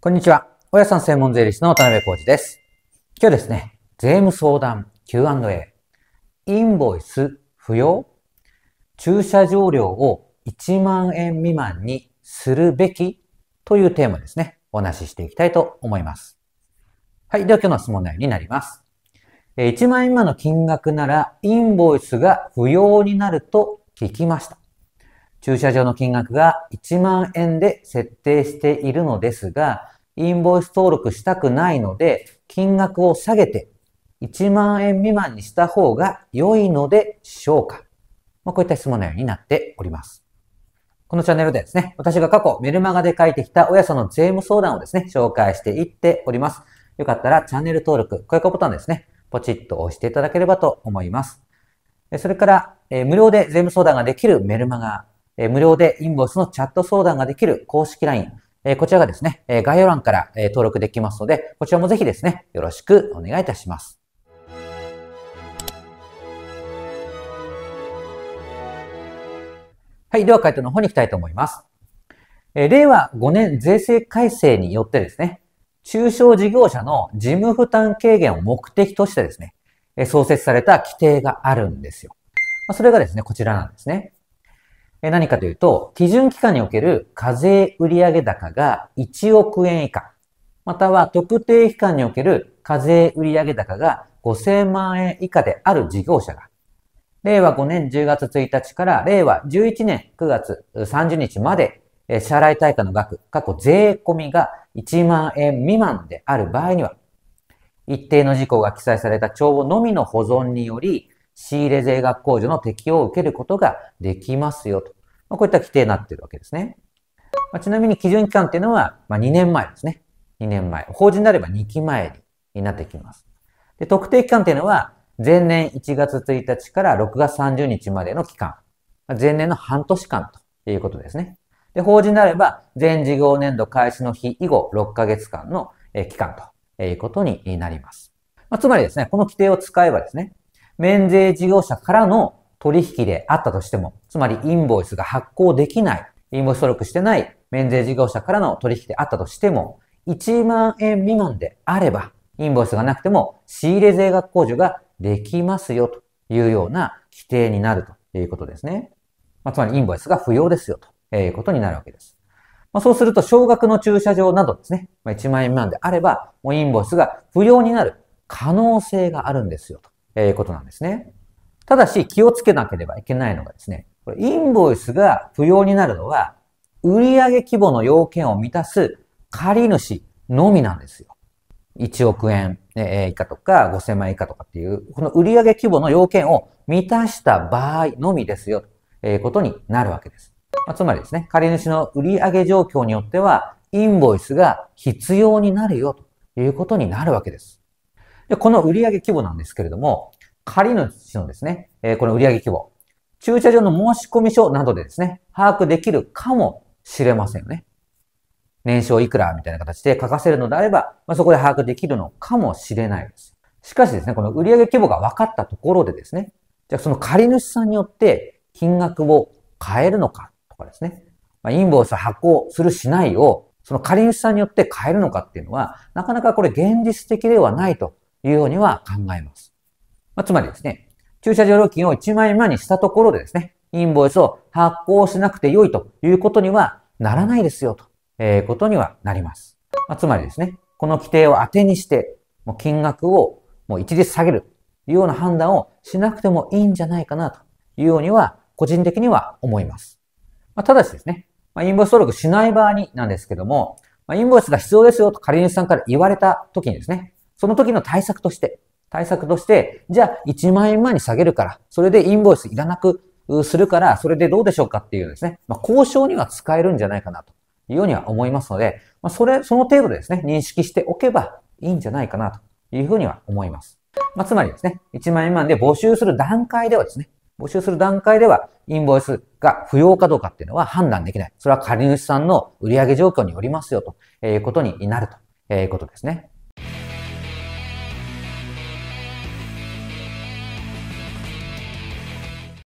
こんにちは。やさん専門税理士の渡辺浩二です。今日ですね、税務相談 Q&A、インボイス不要駐車場料を1万円未満にするべきというテーマですね、お話ししていきたいと思います。はい。では今日の質問内容になります。1万円未満の金額なら、インボイスが不要になると聞きました。駐車場の金額が1万円で設定しているのですが、インボイス登録したくないので、金額を下げて1万円未満にした方が良いのでしょうか、まあ、こういった質問のようになっております。このチャンネルでですね、私が過去メルマガで書いてきた親さんの税務相談をですね、紹介していっております。よかったらチャンネル登録、高評価ボタンですね、ポチッと押していただければと思います。それから、え無料で税務相談ができるメルマガ、え無料でインボイスのチャット相談ができる公式 LINE、えこちらがですね、え概要欄から、え登録できますので、こちらもぜひですね、よろしくお願いいたします。はい。では、回答の方に行きたいと思います。え令和5年税制改正によってですね、中小事業者の事務負担軽減を目的としてですね、え創設された規定があるんですよ。まそれがですね、こちらなんですね。え何かというと、基準期間における課税売上高が1億円以下、または特定期間における課税売上高が5000万円以下である事業者が、令和5年10月1日から令和11年9月30日まで、え支払い対価の額、過去税込みが1万円未満である場合には、一定の事項が記載された帳簿のみの保存により、仕入れ税額控除の適用を受けることができますよと。まあ、こういった規定になっているわけですね。まあ、ちなみに基準期間っていうのは、まあ、2年前ですね。2年前。法人であれば2期前になってきます。で特定期間っていうのは、前年1月1日から6月30日までの期間。前年の半年間ということですね。で法人であれば、全事業年度開始の日以後6ヶ月間の期間ということになります。まあ、つまりですね、この規定を使えばですね、免税事業者からの取引であったとしても、つまりインボイスが発行できない、インボイス登録してない免税事業者からの取引であったとしても、1万円未満であれば、インボイスがなくても仕入れ税額控除ができますよというような規定になるということですね。まあ、つまりインボイスが不要ですよということになるわけです。まあ、そうすると、少額の駐車場などですね、まあ、1万円未満であれば、もうインボイスが不要になる可能性があるんですよとえー、ことなんですね。ただし気をつけなければいけないのがですね、これインボイスが不要になるのは、売上規模の要件を満たす借主のみなんですよ。1億円以下とか5000万円以下とかっていう、この売上規模の要件を満たした場合のみですよ、ということになるわけです。まあ、つまりですね、借主の売上状況によっては、インボイスが必要になるよということになるわけです。で、この売上規模なんですけれども、借り主のですね、えー、この売上規模、駐車場の申込書などでですね、把握できるかもしれませんよね。年商いくらみたいな形で書かせるのであれば、まあ、そこで把握できるのかもしれないです。しかしですね、この売上規模が分かったところでですね、じゃあその借り主さんによって金額を変えるのかとかですね、まあ、インボイス発行するしないをその借り主さんによって変えるのかっていうのは、なかなかこれ現実的ではないというようには考えます。まあ、つまりですね、駐車場料金を1万円前にしたところでですね、インボイスを発行しなくて良いということにはならないですよと、いうことにはなります。まあ、つまりですね、この規定を当てにして、もう金額をもう一律下げるというような判断をしなくてもいいんじゃないかなというようには、個人的には思います。まあ、ただしですね、まあ、インボイス登録しない場合になんですけども、まあ、インボイスが必要ですよと仮主さんから言われた時にですね、その時の対策として、対策として、じゃあ1万円前に下げるから、それでインボイスいらなくするから、それでどうでしょうかっていうですね、まあ、交渉には使えるんじゃないかなというようには思いますので、まあ、それ、その程度でですね、認識しておけばいいんじゃないかなというふうには思います。まあ、つまりですね、1万円前で募集する段階ではですね、募集する段階では、インボイスが不要かどうかっていうのは判断できない。それは借り主さんの売上状況によりますよということになるということですね。